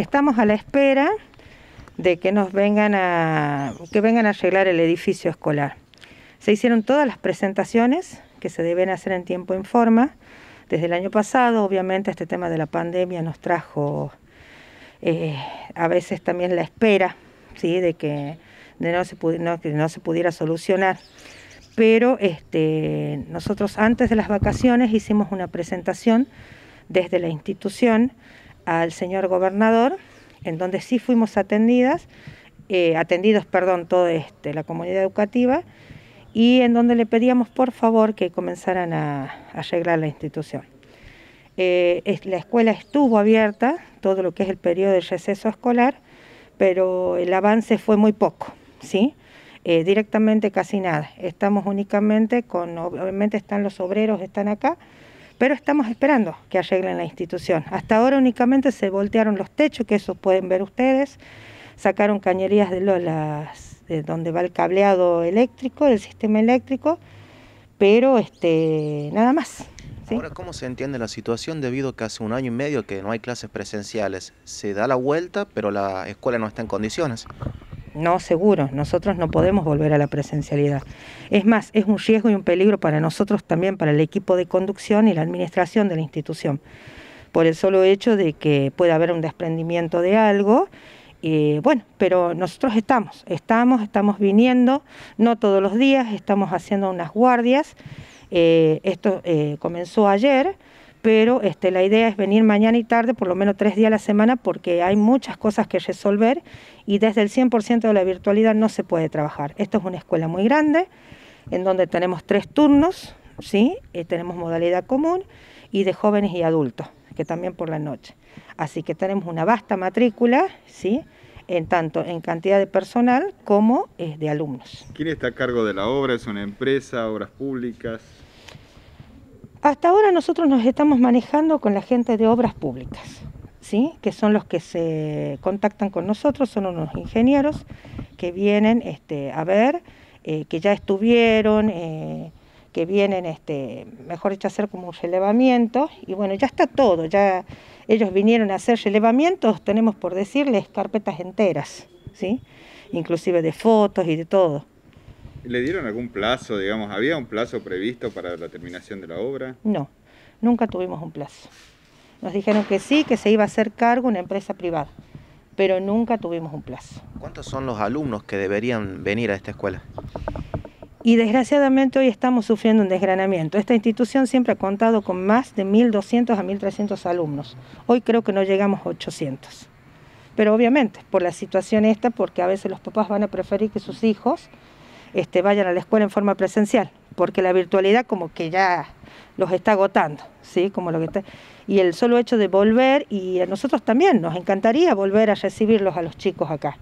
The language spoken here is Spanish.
estamos a la espera de que nos vengan a que vengan a arreglar el edificio escolar. Se hicieron todas las presentaciones que se deben hacer en tiempo en forma. Desde el año pasado, obviamente, este tema de la pandemia nos trajo eh, a veces también la espera, sí, de que no se no, se pudiera solucionar. Pero este, nosotros antes de las vacaciones hicimos una presentación desde la institución al señor gobernador, en donde sí fuimos atendidas, eh, atendidos, perdón, toda este, la comunidad educativa, y en donde le pedíamos por favor que comenzaran a, arreglar la institución. Eh, la escuela estuvo abierta todo lo que es el periodo de receso escolar, pero el avance fue muy poco, ¿sí? Eh, directamente casi nada. Estamos únicamente con, obviamente están los obreros, están acá, pero estamos esperando que arreglen la institución. Hasta ahora únicamente se voltearon los techos, que eso pueden ver ustedes, sacaron cañerías de, donde va el cableado eléctrico, el sistema eléctrico, pero este, nada más. Ahora, ¿cómo se entiende la situación debido a que hace un año y medio que no hay clases presenciales? Se da la vuelta, pero la escuela no está en condiciones. No, seguro, nosotros no podemos volver a la presencialidad. Es más, es un riesgo y un peligro para nosotros también, para el equipo de conducción y la administración de la institución, por el solo hecho de que pueda haber un desprendimiento de algo. bueno, pero nosotros estamos, estamos, estamos viniendo, no todos los días, estamos haciendo unas guardias. Eh, esto eh, comenzó ayer, pero este, la idea es venir mañana y tarde, por lo menos tres días a la semana, porque hay muchas cosas que resolver y desde el 100% de la virtualidad no se puede trabajar. Esto es una escuela muy grande, en donde tenemos tres turnos, ¿sí? Eh, tenemos modalidad común y de jóvenes y adultos, que también por la noche. Así que tenemos una vasta matrícula, ¿sí? en tanto en cantidad de personal como eh, de alumnos. ¿Quién está a cargo de la obra? ¿Es una empresa, obras públicas? Hasta ahora nosotros nos estamos manejando con la gente de obras públicas, ¿sí? que son los que se contactan con nosotros, son unos ingenieros que vienen este, a ver, eh, que ya estuvieron, eh, que vienen, este, mejor dicho, a hacer como un relevamiento, y bueno, ya está todo, ya ellos vinieron a hacer relevamientos, tenemos por decirles carpetas enteras, ¿sí? inclusive de fotos y de todo. ¿Le dieron algún plazo, digamos? ¿Había un plazo previsto para la terminación de la obra? No, nunca tuvimos un plazo. Nos dijeron que sí, que se iba a hacer cargo una empresa privada, pero nunca tuvimos un plazo. ¿Cuántos son los alumnos que deberían venir a esta escuela? Y desgraciadamente hoy estamos sufriendo un desgranamiento. Esta institución siempre ha contado con más de 1.200 a 1.300 alumnos. Hoy creo que no llegamos a 800. Pero obviamente, por la situación esta, porque a veces los papás van a preferir que sus hijos este, vayan a la escuela en forma presencial, porque la virtualidad como que ya los está agotando, ¿sí? Como lo que está... Y el solo hecho de volver, y a nosotros también nos encantaría volver a recibirlos a los chicos acá.